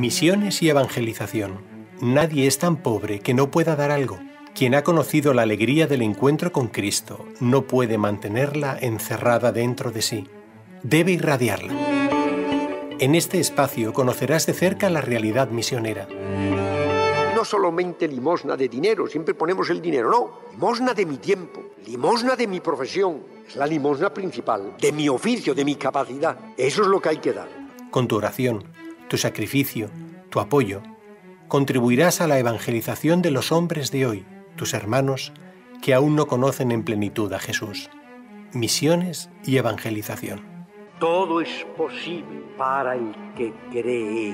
Misiones y evangelización. Nadie es tan pobre que no pueda dar algo. Quien ha conocido la alegría del encuentro con Cristo no puede mantenerla encerrada dentro de sí. Debe irradiarla. En este espacio conocerás de cerca la realidad misionera. No solamente limosna de dinero, siempre ponemos el dinero, no, limosna de mi tiempo, limosna de mi profesión, es la limosna principal, de mi oficio, de mi capacidad. Eso es lo que hay que dar. Con tu oración, tu sacrificio, tu apoyo, contribuirás a la evangelización de los hombres de hoy, tus hermanos, que aún no conocen en plenitud a Jesús. Misiones y evangelización. Todo es posible para el que cree.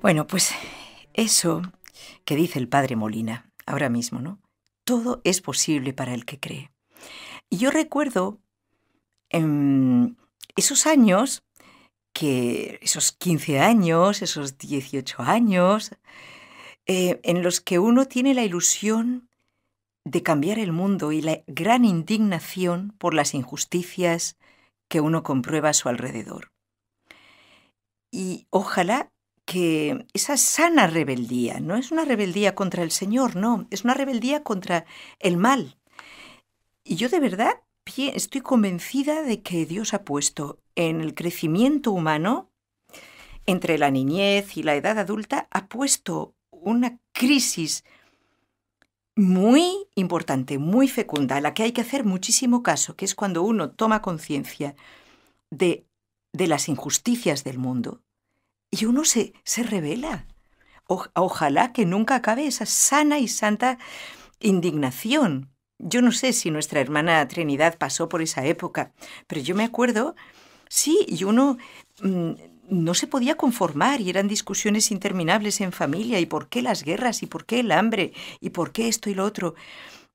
Bueno, pues eso que dice el padre Molina ahora mismo, ¿no? Todo es posible para el que cree. Y yo recuerdo en em, esos años, que esos 15 años, esos 18 años, eh, en los que uno tiene la ilusión de cambiar el mundo y la gran indignación por las injusticias que uno comprueba a su alrededor. Y ojalá que esa sana rebeldía no es una rebeldía contra el Señor, no, es una rebeldía contra el mal. Y yo de verdad estoy convencida de que Dios ha puesto en el crecimiento humano, entre la niñez y la edad adulta, ha puesto una crisis muy importante, muy fecunda, a la que hay que hacer muchísimo caso, que es cuando uno toma conciencia de, de las injusticias del mundo, y uno se, se revela. ojalá que nunca acabe esa sana y santa indignación. Yo no sé si nuestra hermana Trinidad pasó por esa época, pero yo me acuerdo, sí, y uno mm, no se podía conformar y eran discusiones interminables en familia y por qué las guerras y por qué el hambre y por qué esto y lo otro.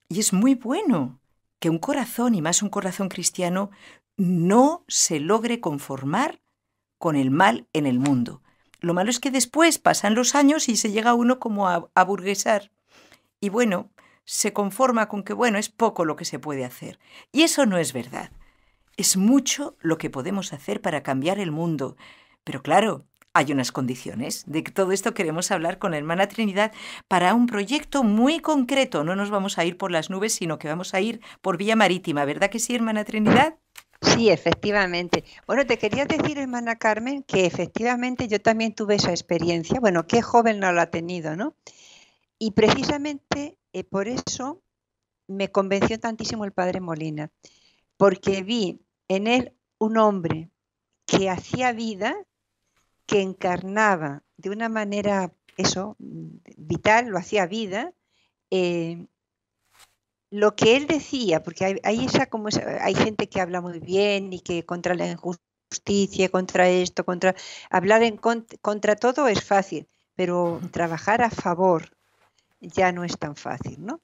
Y es muy bueno que un corazón, y más un corazón cristiano, no se logre conformar con el mal en el mundo, lo malo es que después pasan los años y se llega uno como a, burguesar. Y bueno, se conforma con que, bueno, es poco lo que se puede hacer. Y eso no es verdad. Es mucho lo que podemos hacer para cambiar el mundo. Pero claro, hay unas condiciones. De todo esto queremos hablar con la hermana Trinidad para un proyecto muy concreto. No nos vamos a ir por las nubes, sino que vamos a ir por vía marítima. ¿Verdad que sí, hermana Trinidad? Sí, efectivamente. Bueno, te quería decir, hermana Carmen, que efectivamente yo también tuve esa experiencia. Bueno, qué joven no la ha tenido, ¿no? Y precisamente eh, por eso me convenció tantísimo el padre Molina, porque vi en él un hombre que hacía vida, que encarnaba de una manera, eso, mm, vital, lo hacía vida, eh, lo que él decía, porque hay, como hay gente que habla muy bien y que contra la injusticia, contra esto, contra hablar contra, todo es fácil, pero trabajar a favor ya no es tan fácil, ¿no?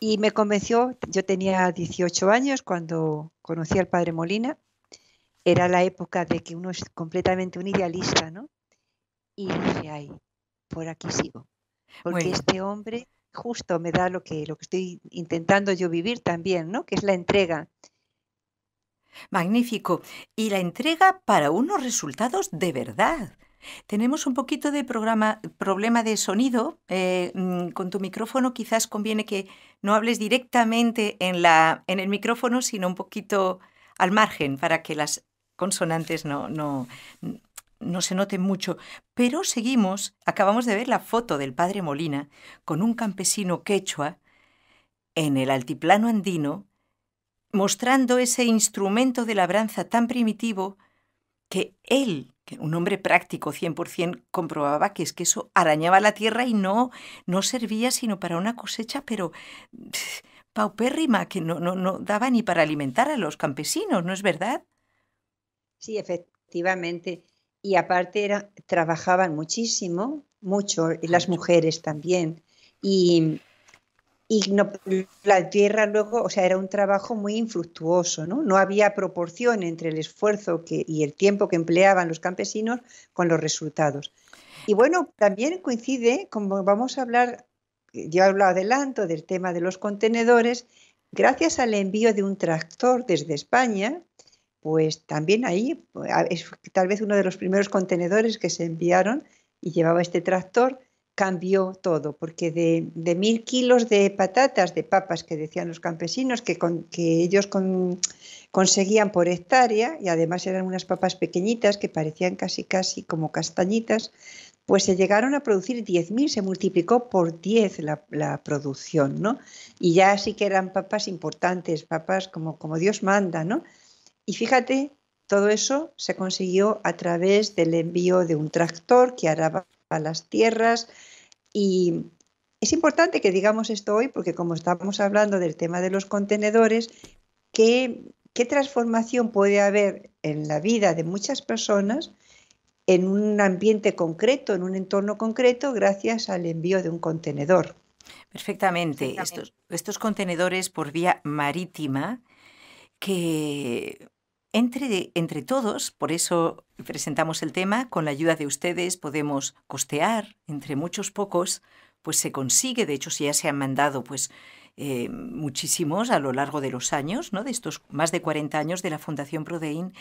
Y me convenció, yo tenía 18 años cuando conocí al padre Molina, era la época de que uno es completamente un idealista, ¿no? Y dije, por aquí sigo, porque este hombre justo me da lo que, lo que estoy intentando yo vivir también, ¿no? Que es la entrega. Magnífico. Y la entrega para unos resultados de verdad. Tenemos un poquito de programa, problema de sonido. Eh, mm, con tu micrófono quizás conviene que no hables directamente en, la, en el micrófono, sino un poquito al margen para que las consonantes no, no, no se note mucho, pero seguimos, acabamos de ver la foto del padre Molina con un campesino quechua en el altiplano andino, mostrando ese instrumento de labranza tan primitivo que él, que un hombre práctico 100%, comprobaba que es que eso arañaba la tierra y no, no servía sino para una cosecha, pero paupérrima, que no, no, no daba ni para alimentar a los campesinos, ¿no es verdad? Sí, efectivamente y aparte trabajaban muchísimo, mucho, y las mujeres también. Y, y la tierra luego, o sea, era un trabajo muy infructuoso, ¿no? No había proporción entre el esfuerzo y el tiempo que empleaban los campesinos con los resultados. Y bueno, también coincide, como vamos a hablar, yo hablo adelanto del tema de los contenedores, gracias al envío de un tractor desde España, pues también ahí pues, tal vez uno de los primeros contenedores que se enviaron y llevaba este tractor, cambió todo, porque de, mil kilos de patatas, de papas que decían los campesinos, que, con, que ellos conseguían por hectárea, y además eran unas papas pequeñitas que parecían casi casi como castañitas, pues se llegaron a producir mil, se multiplicó por 10 la, producción, ¿no? Y ya sí que eran papas importantes, papas como, como Dios manda, ¿no? Y fíjate, todo eso se consiguió a través del envío de un tractor que araba las tierras y es importante que digamos esto hoy porque como estamos hablando del tema de los contenedores, ¿qué, transformación puede haber en la vida de muchas personas en un ambiente concreto, en un entorno concreto, gracias al envío de un contenedor? Perfectamente. Estos, estos contenedores por vía marítima que entre, todos, por eso presentamos el tema, con la ayuda de ustedes podemos costear entre muchos pocos, pues se consigue, de hecho si ya se han mandado pues eh, muchísimos a lo largo de los años, ¿no? de estos más de 40 años de la Fundación Prodein,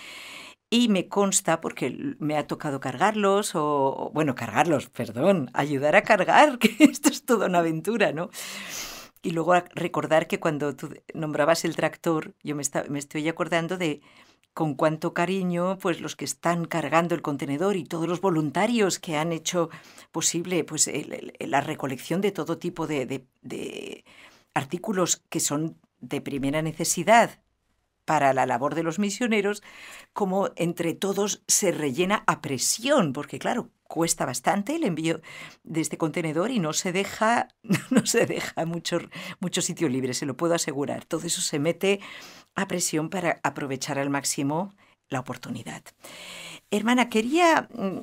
y me consta, porque me ha tocado cargarlos, o, bueno, cargarlos, perdón, ayudar a cargar, que esto es toda una aventura, ¿no? Y luego recordar que cuando tú nombrabas el tractor, yo me estoy acordando de con cuánto cariño pues los que están cargando el contenedor y todos los voluntarios que han hecho posible pues la recolección de todo tipo de artículos que son de primera necesidad para la labor de los misioneros, como entre todos se rellena a presión, porque claro, cuesta bastante el envío de este contenedor y no se deja, no se deja mucho sitio libre, se lo puedo asegurar. Todo eso se mete a presión para aprovechar al máximo la oportunidad. Hermana, quería mm,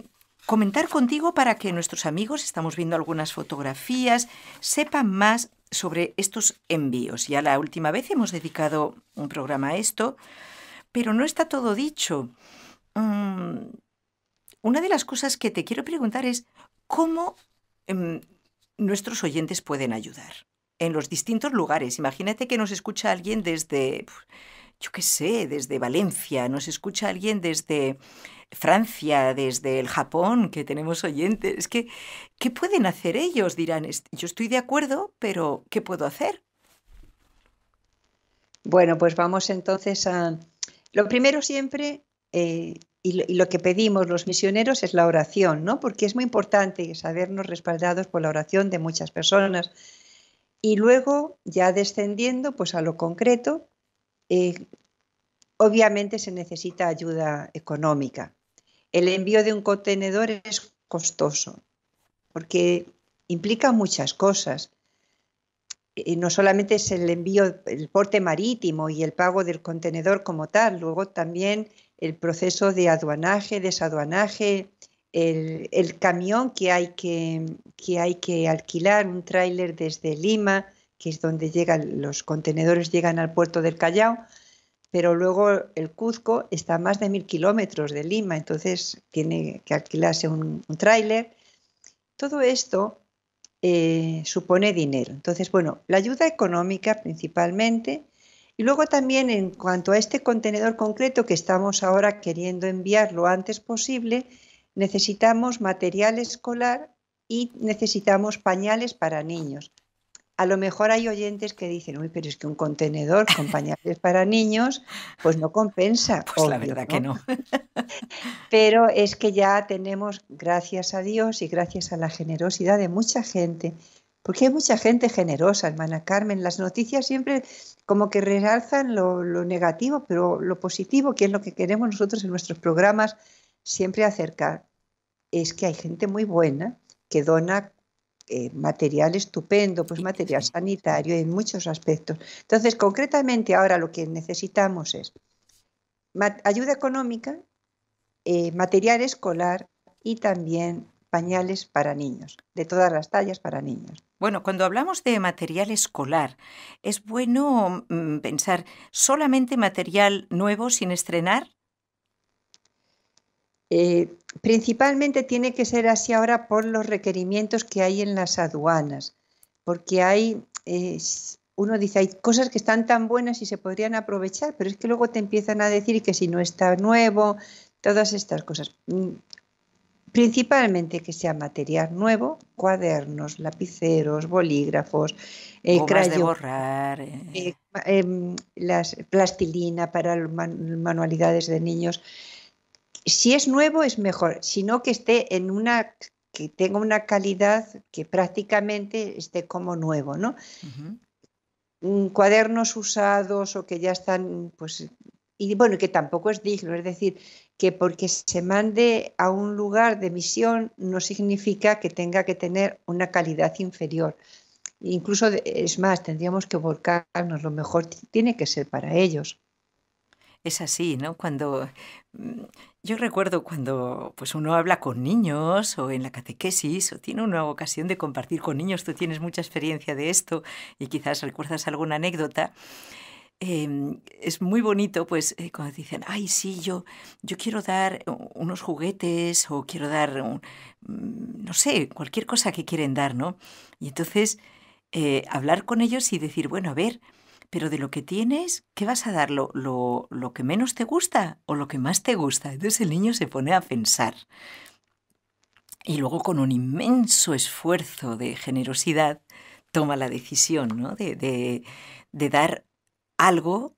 comentar contigo para que nuestros amigos, estamos viendo algunas fotografías, sepan más sobre estos envíos. Ya la última vez hemos dedicado un programa a esto, pero no está todo dicho. Mm, una de las cosas que te quiero preguntar es cómo em, nuestros oyentes pueden ayudar en los distintos lugares. Imagínate que nos escucha alguien desde yo qué sé, desde Valencia, nos escucha alguien desde Francia, desde el Japón, que tenemos oyentes. Es que, ¿qué pueden hacer ellos? Dirán, yo estoy de acuerdo, pero ¿qué puedo hacer? Bueno, pues vamos entonces a... Lo primero siempre, eh, y, lo, y, lo, que pedimos los misioneros es la oración, ¿no? Porque es muy importante sabernos respaldados por la oración de muchas personas. Y luego, ya descendiendo pues a lo concreto, eh, obviamente se necesita ayuda económica. El envío de un contenedor es costoso porque implica muchas cosas. Eh, no solamente es el envío, el porte marítimo y el pago del contenedor como tal, luego también el proceso de aduanaje, desaduanaje, el, camión que hay que, que hay que alquilar, un tráiler desde Lima, que es donde llegan los contenedores, llegan al puerto del Callao, pero luego el Cuzco está a más de mil kilómetros de Lima, entonces tiene que alquilarse un, tráiler. Todo esto eh, supone dinero. Entonces, bueno, la ayuda económica principalmente, y luego también en cuanto a este contenedor concreto que estamos ahora queriendo enviar lo antes posible, necesitamos material escolar y necesitamos pañales para niños a lo mejor hay oyentes que dicen, uy, pero es que un contenedor con pañales para niños, pues no compensa. Pues la verdad que no. pero es que ya tenemos, gracias a Dios y gracias a la generosidad de mucha gente, porque hay mucha gente generosa, hermana Carmen. Las noticias siempre como que realzan lo, lo negativo, pero lo positivo, que es lo que queremos nosotros en nuestros programas siempre acercar, es que hay gente muy buena que dona eh, material estupendo, pues material sanitario en muchos aspectos. Entonces, concretamente ahora lo que necesitamos es ayuda económica, eh, material escolar y también pañales para niños, de todas las tallas para niños. Bueno, cuando hablamos de material escolar, es bueno mm, pensar solamente material nuevo sin estrenar. Eh, principalmente tiene que ser así ahora por los requerimientos que hay en las aduanas, porque hay, uno dice, hay cosas que están tan buenas y se podrían aprovechar, pero es que luego te empiezan a decir que si no está nuevo, todas estas cosas. Mm, principalmente que sea material nuevo, cuadernos, lapiceros, bolígrafos, eh, eh, eh. Em, las, plastilina para manualidades de niños si es nuevo es mejor, sino que esté en una que tenga una calidad que prácticamente esté como nuevo, ¿no? Mm, cuadernos usados o que ya están, pues, y bueno, que tampoco es digno, es decir, que porque se mande a un lugar de misión no significa que tenga que tener una calidad inferior. Incluso, es más, tendríamos que volcarnos, lo mejor tiene que ser para ellos es así, ¿no? Cuando mm, yo recuerdo cuando pues uno habla con niños o en la catequesis o tiene una ocasión de compartir con niños, tú tienes mucha experiencia de esto y quizás recuerdas alguna anécdota. Em, es muy bonito, pues, eh, cuando dicen, ay, sí, yo, yo quiero dar unos juguetes o quiero dar, un, mm, no sé, cualquier cosa que quieren dar, ¿no? Y entonces, eh, hablar con ellos y decir, bueno, a ver, pero de lo que tienes, ¿qué vas a dar? ¿Lo, que menos te gusta o lo que más te gusta? Entonces el niño se pone a pensar. Y luego con un inmenso esfuerzo de generosidad toma la decisión de, dar algo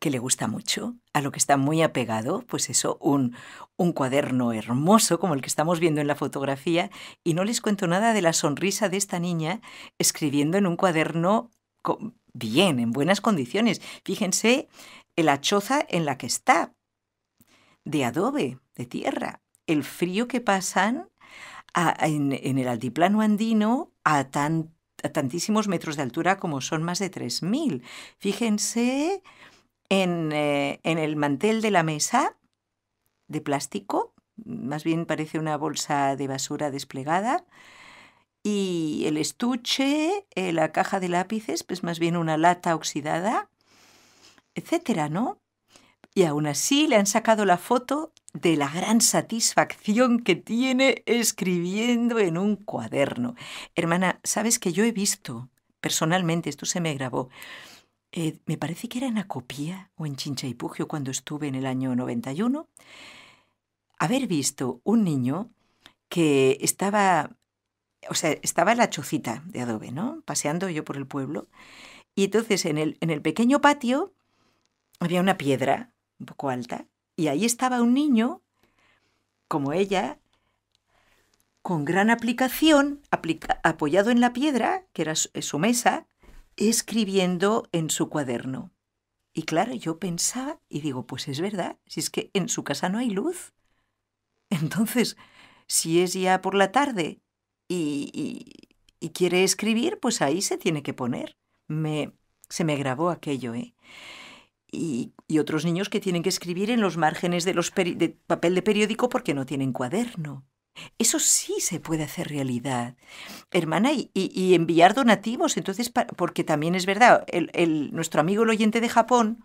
que le gusta mucho, a lo que está muy apegado, pues eso, un, un, cuaderno hermoso como el que estamos viendo en la fotografía, y no les cuento nada de la sonrisa de esta niña escribiendo en un cuaderno bien, en buenas condiciones. Fíjense en eh, la choza en la que está, de adobe, de tierra, el frío que pasan en, el altiplano andino a, tantísimos metros de altura como son más de 3.000. Fíjense eh, en el mantel de la mesa de plástico, más bien parece una bolsa de basura desplegada, y el estuche, eh, la caja de lápices, pues más bien una lata oxidada, etcétera, ¿no? Y aún así le han sacado la foto de la gran satisfacción que tiene escribiendo en un cuaderno. Hermana, sabes que yo he visto personalmente, esto se me grabó, eh, me parece que era en Acopía o en Chinchaipugio cuando estuve en el año 91, haber visto un niño que estaba o sea, estaba en la chocita de adobe, ¿no? Paseando yo por el pueblo. Y entonces en el, en el pequeño patio había una piedra un poco alta y ahí estaba un niño, como ella, con gran aplicación, apoyado en la piedra, que era su, su mesa, escribiendo en su cuaderno. Y claro, yo pensaba y digo, pues es verdad, si es que en su casa no hay luz. Entonces, si es ya por la tarde y, quiere escribir, pues ahí se tiene que poner. Me, se me grabó aquello, ¿eh? Y, otros niños que tienen que escribir en los márgenes de, los papel de periódico porque no tienen cuaderno. Eso sí se puede hacer realidad, hermana, y, enviar donativos. Entonces, porque también es verdad, el, el, nuestro amigo el oyente de Japón,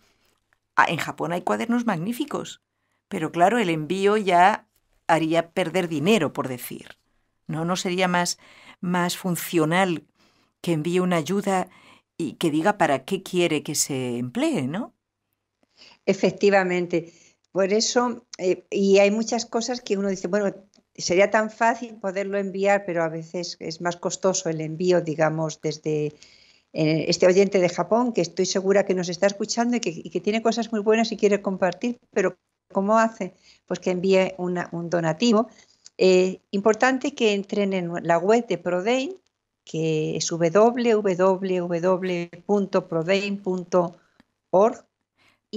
ah, en Japón hay cuadernos magníficos, pero claro, el envío ya haría perder dinero, por decir. ¿No, no sería más, más funcional que envíe una ayuda y que diga para qué quiere que se emplee, ¿no? Efectivamente. Por eso, eh, y hay muchas cosas que uno dice, bueno, sería tan fácil poderlo enviar, pero a veces es más costoso el envío, digamos, desde eh, este oyente de Japón, que estoy segura que nos está escuchando y que, tiene cosas muy buenas y quiere compartir, pero ¿cómo hace? Pues que envíe un donativo eh, importante que entren en la web de Prodein, que es www.prodein.org.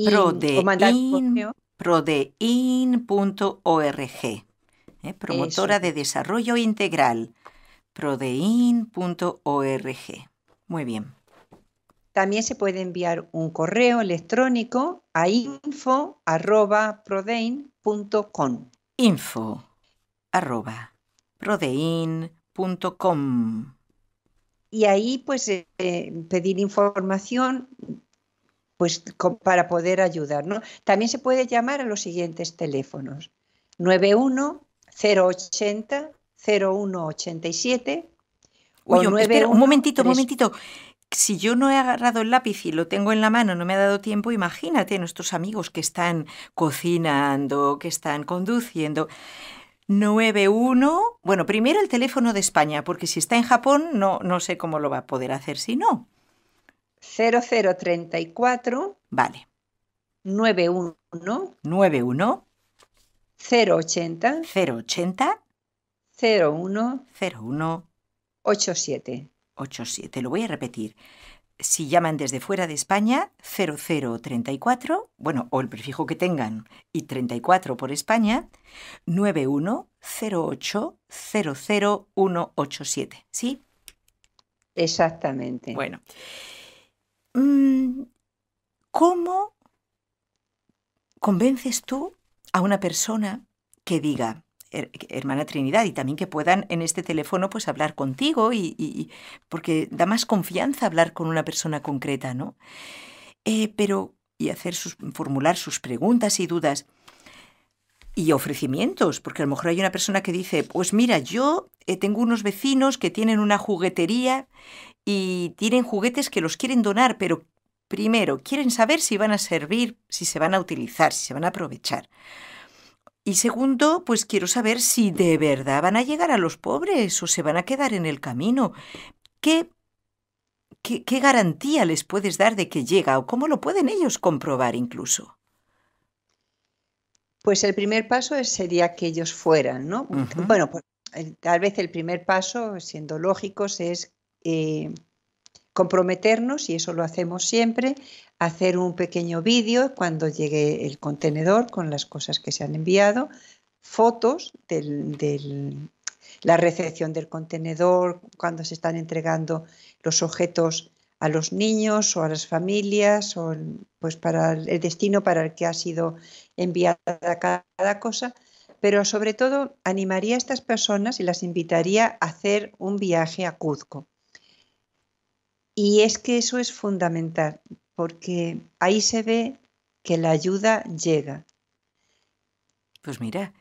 Prodein.org. Prodein eh, promotora de desarrollo integral. Prodein.org. Muy bien. También se puede enviar un correo electrónico a info.prodein.com. Info arroba prodein.com. Y ahí pues eh, eh, pedir información pues para poder ayudar. También se puede llamar a los siguientes teléfonos. 91 080 0187. o un momentito, un momentito. Si yo no he agarrado el lápiz y lo tengo en la mano, no me ha dado tiempo, imagínate nuestros amigos que están cocinando, que están conduciendo. 91. Bueno, primero el teléfono de España, porque si está en Japón no, no sé cómo lo va a poder hacer si no. 0034. Vale. 91. 91. 080. 080. 01. 01. 87. 87. Lo voy a repetir si llaman desde fuera de España, 0034, bueno, o el prefijo que tengan, y 34 por España, 910800187, ¿sí? Exactamente. Bueno. Mm, ¿Cómo convences tú a una persona que diga, hermana Trinidad, y también que puedan en este teléfono pues hablar contigo, y, porque da más confianza hablar con una persona concreta, ¿no? Eh, pero, y hacer formular sus preguntas y dudas y ofrecimientos, porque a lo mejor hay una persona que dice, pues mira, yo eh, tengo unos vecinos que tienen una juguetería y tienen juguetes que los quieren donar, pero primero quieren saber si van a servir, si se van a utilizar, si se van a aprovechar. Y segundo, pues quiero saber si de verdad van a llegar a los pobres o se van a quedar en el camino. ¿Qué, qué, garantía les puedes dar de que llega o cómo lo pueden ellos comprobar incluso? Pues el primer paso sería que ellos fueran, ¿no? Bueno, pues, eh, tal vez el primer paso, siendo lógicos, es eh, comprometernos, y eso lo hacemos siempre, hacer un pequeño vídeo cuando llegue el contenedor con las cosas que se han enviado, fotos de la recepción del contenedor, cuando se están entregando los objetos a los niños o a las familias o pues para el destino para el que ha sido enviada cada cosa, pero sobre todo animaría a estas personas y las invitaría a hacer un viaje a Cuzco. Y es que eso es fundamental, porque ahí se ve que la ayuda llega. Pues mira,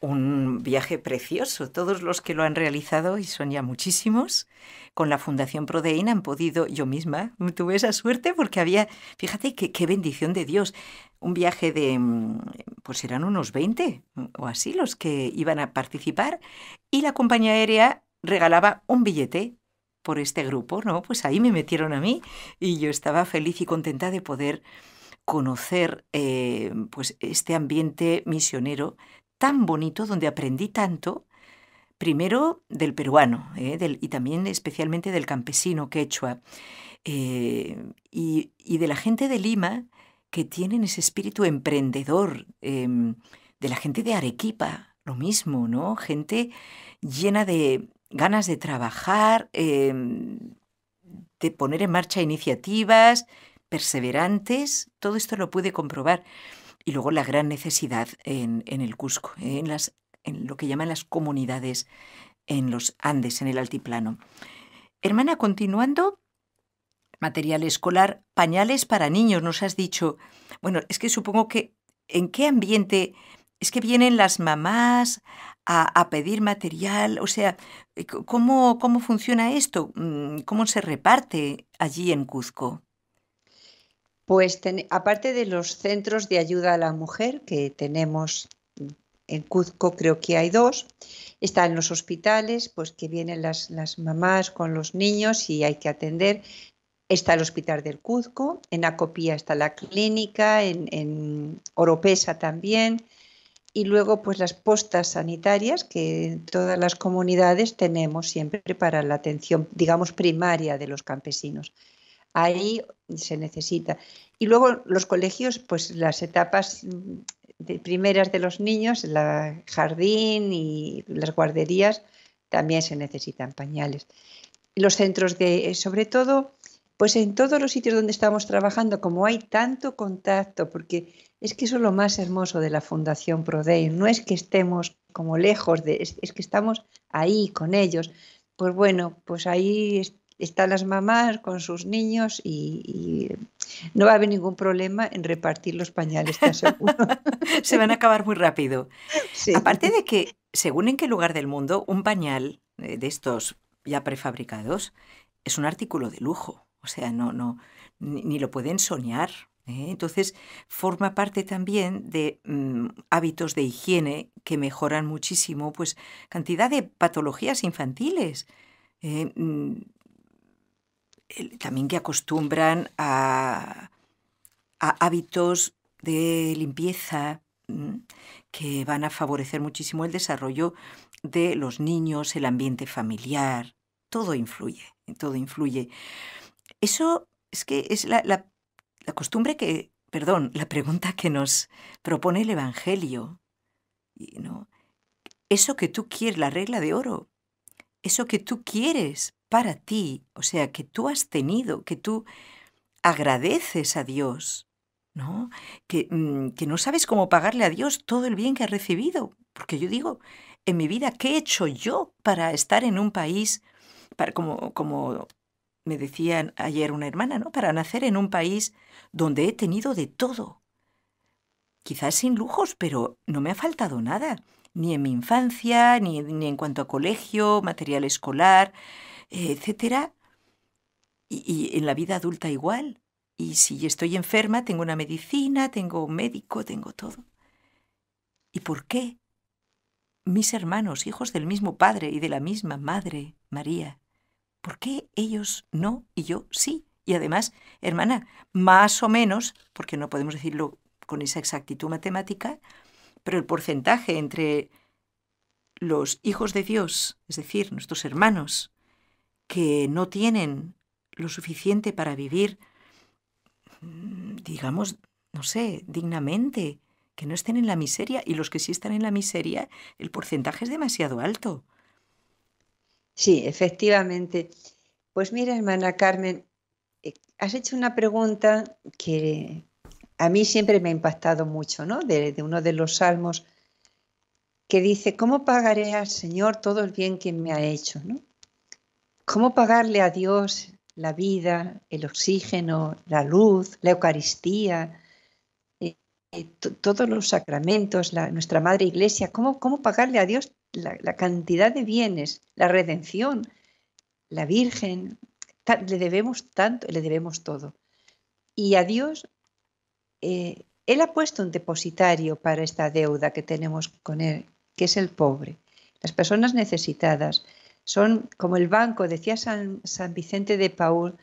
un viaje precioso. Todos los que lo han realizado, y son ya muchísimos, con la Fundación proteína han podido, yo misma mm, tuve esa suerte porque había, fíjate qué bendición de Dios, un viaje de, mm, pues eran unos 20 mm, o así los que iban a participar, y la compañía aérea regalaba un billete por este grupo, ¿no? Pues ahí me metieron a mí y yo estaba feliz y contenta de poder conocer eh, pues este ambiente misionero tan bonito donde aprendí tanto primero del peruano eh, y también especialmente del campesino quechua eh, y, de la gente de Lima que tienen ese espíritu emprendedor, em, de la gente de Arequipa, lo mismo, ¿no? Gente llena de, ganas de trabajar, em, de poner en marcha iniciativas, perseverantes, todo esto lo pude comprobar. Y luego la gran necesidad en, el Cusco, en, las, en lo que llaman las comunidades en los Andes, en el altiplano. Hermana, continuando, material escolar, pañales para niños, nos has dicho. Bueno, es que supongo que en qué ambiente es que vienen las mamás a, pedir material? O sea, eh, ¿cómo, ¿cómo funciona esto? Mm, ¿Cómo se reparte allí en Cuzco? Pues aparte de los centros de ayuda a la mujer que tenemos en Cuzco creo que hay dos. Están los hospitales, pues que vienen las, las, mamás con los niños y hay que atender. Está el hospital del Cuzco, en Acopía está la clínica, en Oropesa también, y luego pues las postas sanitarias que en todas las comunidades tenemos siempre para la atención, digamos, primaria de los campesinos. Ahí se necesita. Y luego los colegios, pues las etapas de primeras de los niños, el jardín y las guarderías, también se necesitan pañales. Los centros de, sobre todo, pues en todos los sitios donde estamos trabajando, como hay tanto contacto, porque es que eso es lo más hermoso de la Fundación Prodei. No es que estemos como lejos de, es, que estamos ahí con ellos. Pues bueno, pues ahí están las mamás con sus niños y, no va a haber ningún problema en repartir los pañales, te aseguro. Se van a acabar muy rápido. Aparte de que, según en qué lugar del mundo, un pañal eh, de estos ya prefabricados es un artículo de lujo. O sea, no, no, ni lo pueden soñar. ¿eh? Entonces, forma parte también de mm, hábitos de higiene que mejoran muchísimo, pues, cantidad de patologías infantiles. Eh, mm, también que acostumbran a, hábitos de limpieza mm, que van a favorecer muchísimo el desarrollo de los niños, el ambiente familiar, todo influye, todo influye. Eso es que es la la costumbre que, perdón, la pregunta que nos propone el Evangelio, ¿no? eso que tú quieres, la regla de oro, eso que tú quieres para ti, o sea, que tú has tenido, que tú agradeces a Dios, ¿no? Que, mm, no sabes cómo pagarle a Dios todo el bien que has recibido, porque yo digo, en mi vida, ¿qué he hecho yo para estar en un país, para, como, como me decían, ayer una hermana, ¿no? Para nacer en un país donde he tenido de todo. Quizás sin lujos, pero no me ha faltado nada, ni en mi infancia, ni, en cuanto a colegio, material escolar, etcétera. Y, y en la vida adulta igual. Y si estoy enferma, tengo una medicina, tengo un médico, tengo todo. ¿Y por qué? Mis hermanos, hijos del mismo padre y de la misma madre, María, ¿Por qué ellos no y yo sí? Y además, hermana, más o menos, porque no podemos decirlo con esa exactitud matemática, pero el porcentaje entre los hijos de Dios, es decir, nuestros hermanos, que no tienen lo suficiente para vivir, mm, digamos, no sé, dignamente, que no estén en la miseria, y los que sí están en la miseria, el porcentaje es demasiado alto. Sí, efectivamente. Pues mira, hermana Carmen, eh, has hecho una pregunta que a mí siempre me ha impactado mucho, ¿no? De, uno de los salmos que dice, ¿cómo pagaré al Señor todo el bien que me ha hecho? ¿Cómo pagarle a Dios la vida, el oxígeno, la luz, la Eucaristía, eh, eh, todos los sacramentos, la, nuestra Madre Iglesia? ¿Cómo, ¿Cómo pagarle a Dios la, cantidad de bienes, la redención, la Virgen, le debemos tanto, le debemos todo. Y a Dios, eh, Él ha puesto un depositario para esta deuda que tenemos con Él, que es el pobre. Las personas necesitadas son como el banco, decía San, San Vicente de Paul,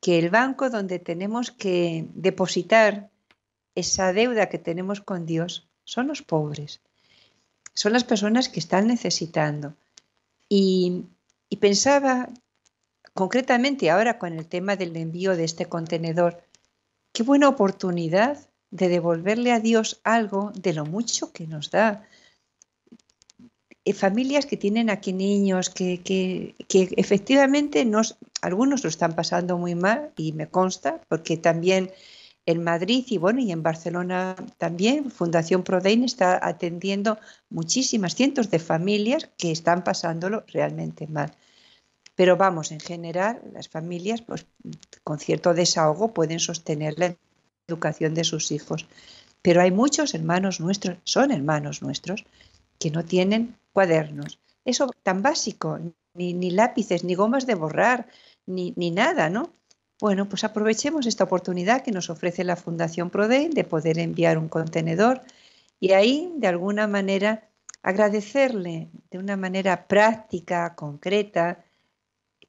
que el banco donde tenemos que depositar esa deuda que tenemos con Dios son los pobres son las personas que están necesitando. Y, pensaba concretamente ahora con el tema del envío de este contenedor, qué buena oportunidad de devolverle a Dios algo de lo mucho que nos da. Eh, familias que tienen aquí niños, que, que, que, efectivamente nos, algunos lo están pasando muy mal y me consta, porque también en Madrid y bueno, y en Barcelona también. Fundación Prodein está atendiendo muchísimas cientos de familias que están pasándolo realmente mal. Pero vamos, en general, las familias pues, con cierto desahogo pueden sostener la educación de sus hijos. Pero hay muchos hermanos nuestros, son hermanos nuestros, que no tienen cuadernos. Eso tan básico, ni, lápices, ni gomas de borrar, ni, ni nada, ¿no? Bueno, pues aprovechemos esta oportunidad que nos ofrece la Fundación ProDe de poder enviar un contenedor y ahí, de alguna manera, agradecerle de una manera práctica, concreta,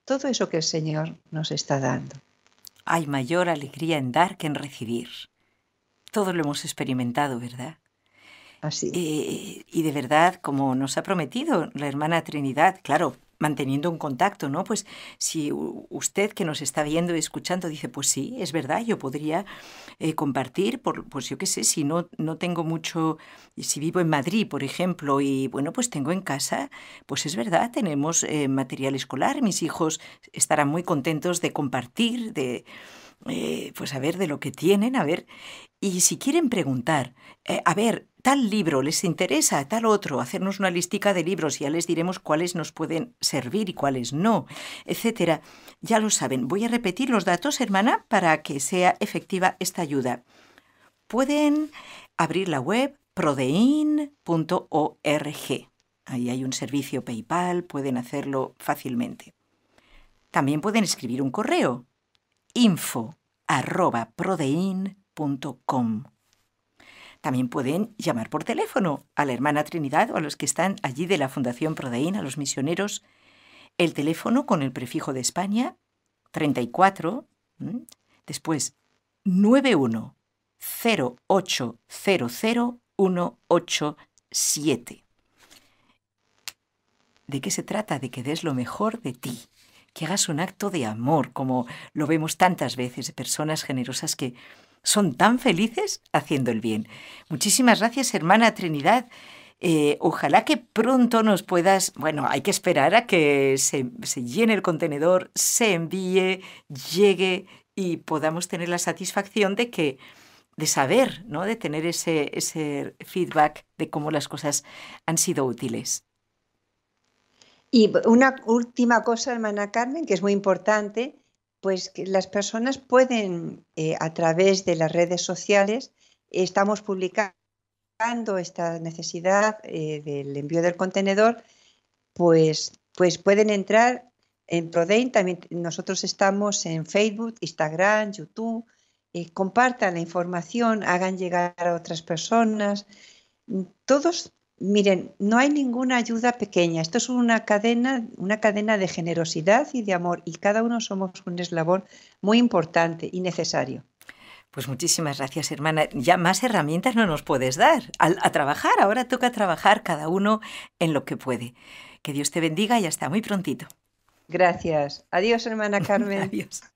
todo eso que el Señor nos está dando. Hay mayor alegría en dar que en recibir. Todo lo hemos experimentado, ¿verdad? Así. Eh, y de verdad, como nos ha prometido la hermana Trinidad, claro, manteniendo un contacto, ¿no? Pues si usted que nos está viendo y escuchando dice, pues sí, es verdad, yo podría eh, compartir, por, pues yo qué sé, si no, no tengo mucho, si vivo en Madrid, por ejemplo, y bueno, pues tengo en casa, pues es verdad, tenemos eh, material escolar, mis hijos estarán muy contentos de compartir, de eh, pues a ver de lo que tienen, a ver, y si quieren preguntar, eh, a ver, tal libro les interesa, tal otro, hacernos una listica de libros, y ya les diremos cuáles nos pueden servir y cuáles no, etcétera. Ya lo saben, voy a repetir los datos, hermana, para que sea efectiva esta ayuda. Pueden abrir la web prodein.org. Ahí hay un servicio PayPal, pueden hacerlo fácilmente. También pueden escribir un correo info También pueden llamar por teléfono a la hermana Trinidad o a los que están allí de la Fundación Prodeín, a los misioneros. El teléfono con el prefijo de España 34, después 91 ¿De qué se trata? De que des lo mejor de ti que hagas un acto de amor, como lo vemos tantas veces, de personas generosas que son tan felices haciendo el bien. Muchísimas gracias, hermana Trinidad. Eh, ojalá que pronto nos puedas, bueno, hay que esperar a que se, se llene el contenedor, se envíe, llegue y podamos tener la satisfacción de que de saber, ¿no? de tener ese, ese feedback de cómo las cosas han sido útiles. Y una última cosa, hermana Carmen, que es muy importante, pues que las personas pueden, eh, a través de las redes sociales, estamos publicando esta necesidad eh, del envío del contenedor, pues, pues pueden entrar en Prodein, también nosotros estamos en Facebook, Instagram, YouTube, compartan la información, hagan llegar a otras personas. Todos Miren, no hay ninguna ayuda pequeña. Esto es una cadena, una cadena de generosidad y de amor, y cada uno somos un eslabón muy importante y necesario. Pues muchísimas gracias, hermana. Ya más herramientas no nos puedes dar. A, a, trabajar, ahora toca trabajar cada uno en lo que puede. Que Dios te bendiga y hasta muy prontito. Gracias. Adiós, hermana Carmen. Adiós.